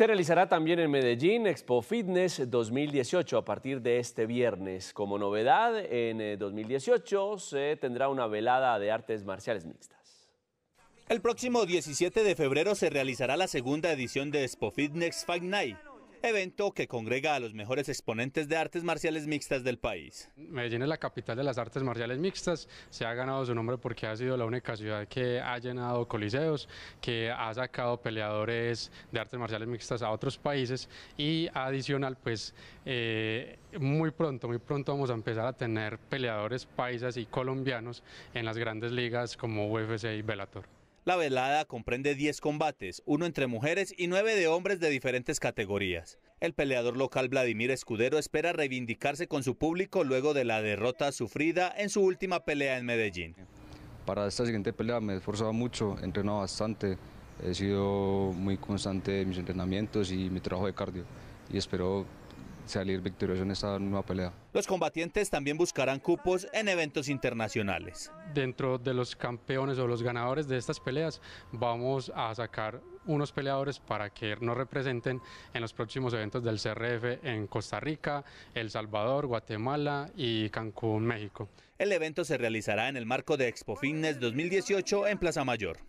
Se realizará también en Medellín Expo Fitness 2018 a partir de este viernes. Como novedad, en 2018 eh, se tendrá una velada de artes marciales mixtas. El próximo 17 de febrero se realizará la segunda edición de Expo Fitness Fight Night evento que congrega a los mejores exponentes de artes marciales mixtas del país. Medellín es la capital de las artes marciales mixtas, se ha ganado su nombre porque ha sido la única ciudad que ha llenado coliseos, que ha sacado peleadores de artes marciales mixtas a otros países y adicional pues eh, muy pronto, muy pronto vamos a empezar a tener peleadores paisas y colombianos en las grandes ligas como UFC y Bellator. La velada comprende 10 combates, uno entre mujeres y 9 de hombres de diferentes categorías. El peleador local Vladimir Escudero espera reivindicarse con su público luego de la derrota sufrida en su última pelea en Medellín. Para esta siguiente pelea me he esforzado mucho, he entrenado bastante, he sido muy constante en mis entrenamientos y mi trabajo de cardio y espero salir victorioso en esta nueva pelea. Los combatientes también buscarán cupos en eventos internacionales. Dentro de los campeones o los ganadores de estas peleas vamos a sacar unos peleadores para que nos representen en los próximos eventos del CRF en Costa Rica, El Salvador, Guatemala y Cancún, México. El evento se realizará en el marco de Expo Fitness 2018 en Plaza Mayor.